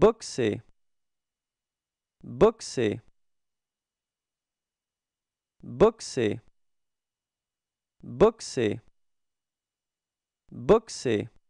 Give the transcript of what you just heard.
boxer boxer boxer boxer boxer